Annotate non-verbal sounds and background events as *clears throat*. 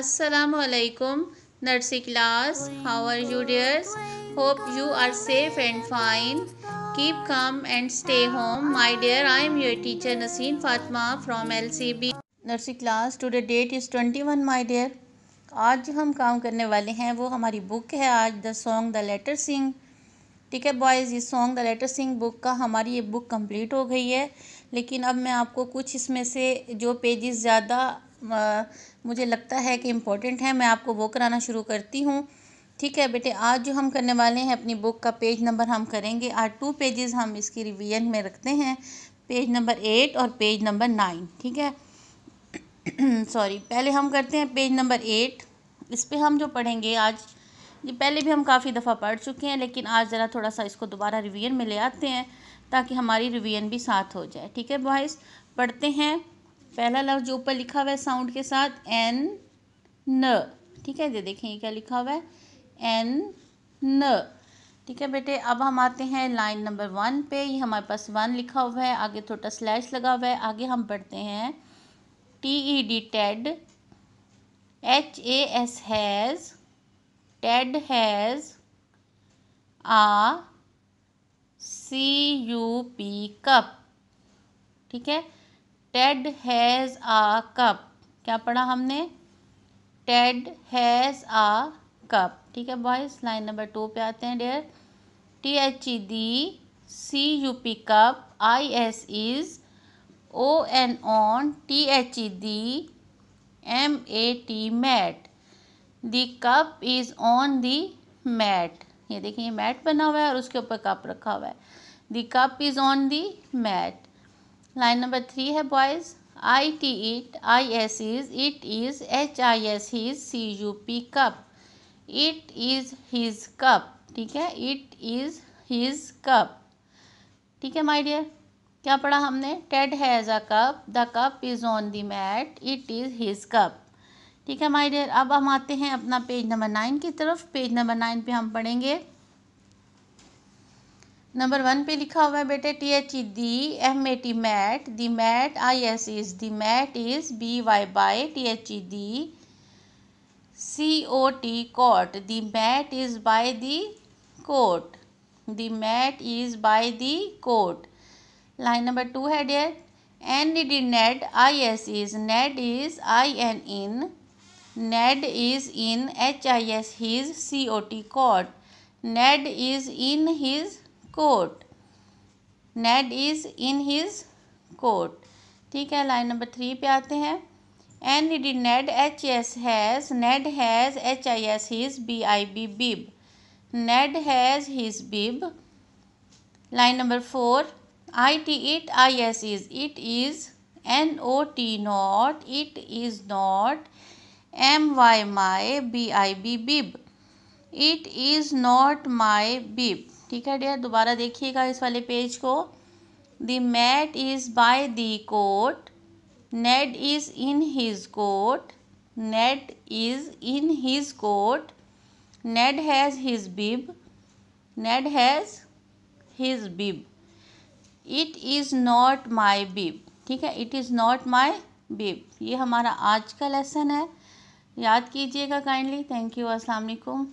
असलकुम nursery class how are you dears hope you are safe and fine keep calm and stay home my dear I am your teacher Naseen Fatma from L C B nursery class two today date is twenty one my dear आज जो हम काम करने वाले हैं वो हमारी book है आज the song the letter sing ठीक है बॉयज़ ये song the letter sing book का हमारी ये बुक कंप्लीट हो गई है लेकिन अब मैं आपको कुछ इसमें से जो पेजेस ज़्यादा मुझे लगता है कि इम्पोर्टेंट है मैं आपको वो कराना शुरू करती हूँ ठीक है बेटे आज जो हम करने वाले हैं अपनी बुक का पेज नंबर हम करेंगे आज टू पेजेस हम इसकी रिवीजन में रखते हैं पेज नंबर एट और पेज नंबर नाइन ठीक है सॉरी *clears throat* पहले हम करते हैं पेज नंबर एट इस पर हम जो पढ़ेंगे आज ये पहले भी हम काफ़ी दफ़ा पढ़ चुके हैं लेकिन आज ज़रा थोड़ा सा इसको दोबारा रिवीजन में ले आते हैं ताकि हमारी रिवीजन भी साथ हो जाए ठीक है बॉयज़ पढ़ते हैं पहला लफ्ज जो ऊपर लिखा हुआ है साउंड के साथ एन न ठीक है ये देखें ये क्या लिखा हुआ है एन न ठीक है बेटे अब हम आते हैं लाइन नंबर वन पे ये हमारे पास वन लिखा हुआ है आगे थोड़ा स्लैश लगा हुआ है आगे हम पढ़ते हैं T E D Ted H A S has Ted has a C U P cup ठीक है टेड हैज़ आ कप क्या पढ़ा हमने टेड हैज़ आ कप ठीक है बॉयज लाइन नंबर टू पे आते हैं there T H E the C U P cup I S is O N on T H E the M A T mat the cup is on the mat ये देखिए mat बना हुआ है और उसके ऊपर कप रखा हुआ है the cup is on the mat line number three है boys I T it I S is it is H I S his C U P cup it is his cup ठीक है it is his cup ठीक है my dear क्या पढ़ा हमने Ted has a cup the cup is on the mat it is his cup ठीक है my dear अब हम आते हैं अपना पेज नंबर नाइन की तरफ पेज नंबर नाइन पे हम पढ़ेंगे नंबर वन पे लिखा हुआ है बेटे T H E the M A T mat the mat I S is the mat is B Y by T H E the C O T cot the mat is by the cot the mat is by the cot line number two है there N E D Ned I S is Ned is I N in Ned is in H I S his C O T coat Ned is in his cot Ned is in his cot ठीक है line number three पे आते हैं N E D Ned H S has Ned has H I S his B I B bib Ned has his bib line number four I T it I S is it is N O T not it is not M Y my B I B bib it is not my bib ठीक है dear दोबारा देखिएगा इस वाले page को the mat is by the cot Ned is in his cot Ned is in his cot Ned has his bib Ned has his bib it is not my bib ठीक है it is not my bib ये हमारा आज का lesson है याद कीजिएगा kindly thank you अस्सलाम वालेकुम